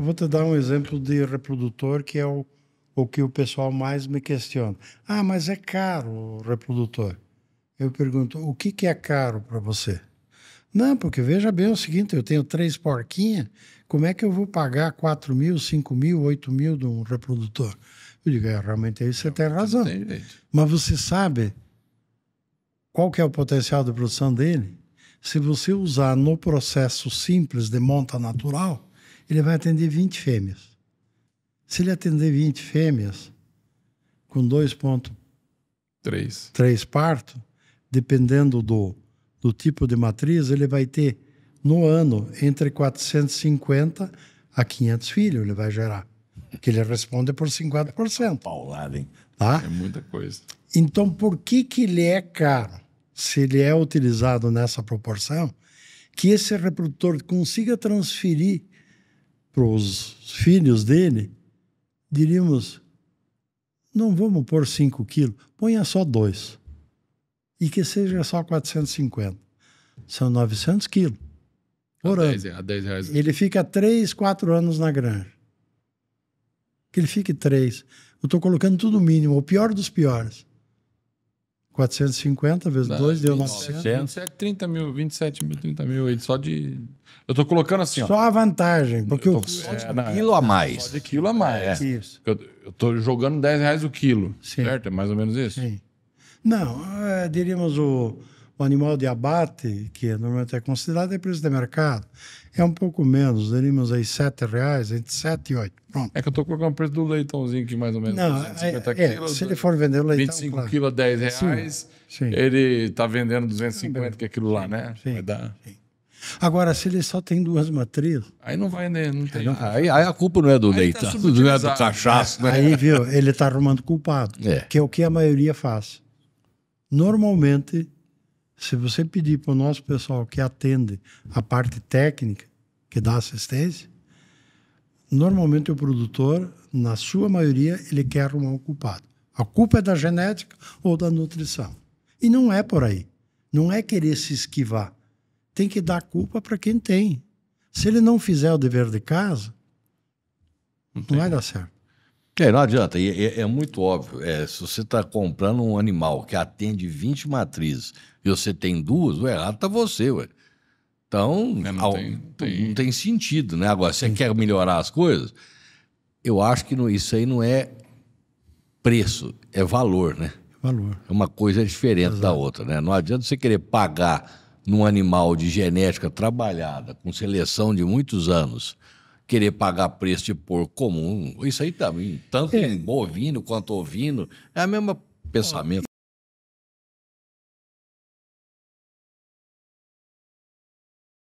Eu vou te dar um exemplo de reprodutor que é o, o que o pessoal mais me questiona. Ah, mas é caro o reprodutor. Eu pergunto, o que, que é caro para você? Não, porque veja bem é o seguinte, eu tenho três porquinhas, como é que eu vou pagar 4 mil, 5 mil, 8 mil de um reprodutor? Eu digo, é, realmente aí você não, tem razão. Tem Mas você sabe qual que é o potencial de produção dele? Se você usar no processo simples de monta natural, ele vai atender 20 fêmeas. Se ele atender 20 fêmeas, com 2,3 parto, dependendo do, do tipo de matriz, ele vai ter no ano entre 450 a 500 filhos, ele vai gerar. Que ele responde por 50%. Paulada, hein? Tá? É muita coisa. Então, por que, que ele é caro? Se ele é utilizado nessa proporção, que esse reprodutor consiga transferir para os filhos dele, diríamos: não vamos pôr 5 quilos, ponha só dois. E que seja só 450. São 900 quilos por é, a ano. 10, a 10 reais. Ele fica 3, 4 anos na granja. Que ele fique 3. Eu estou colocando tudo mínimo, o pior dos piores. 450 vezes 2 deu 900. 27, 30 mil, 27 mil, 30 mil aí, só de. Eu estou colocando assim, ó. Só a vantagem, porque tô, o é, não, quilo a mais. Só de quilo a mais. É. Isso. Eu, estou jogando 10 reais o quilo, Sim. certo? É mais ou menos isso? Sim. Não, é, diríamos o o animal de abate, que é normalmente é considerado, é preço de mercado. É um pouco menos, diríamos aí sete reais, entre sete e oito. Pronto. É que eu estou colocando o preço do leitãozinho aqui, mais ou menos. Não, é, é, quilos, se ele for vender o leitão, 25 claro. quilos a 10 reais, sim, tá sim. ele está vendendo 250, que é aquilo lá, né? Sim, Vai dar... sim. Agora, se ele só tem duas matrizes. Aí não vai, né? Não tem. Aí, ah, aí a culpa não é do leite, tá não é do cachaço, né? Aí, viu, ele está arrumando culpado, é. que é o que a maioria faz. Normalmente, se você pedir para o nosso pessoal que atende a parte técnica, que dá assistência, normalmente o produtor, na sua maioria, ele quer arrumar um culpado. A culpa é da genética ou da nutrição. E não é por aí. Não é querer se esquivar. Tem que dar culpa para quem tem. Se ele não fizer o dever de casa, não, não vai dar certo. É, não adianta, é, é muito óbvio. É, se você está comprando um animal que atende 20 matrizes e você tem duas, o errado está você, ué. Então, é, não, ao, tem, tem... não, tem, sentido, né? Agora, você quer melhorar as coisas? Eu acho que não, isso aí não é preço, é valor, né? Valor. Uma coisa é diferente Exato. da outra, né? Não adianta você querer pagar num animal de genética trabalhada, com seleção de muitos anos, querer pagar preço de porco comum. Isso aí também, tanto é. bovino quanto ovino, é o mesmo pensamento.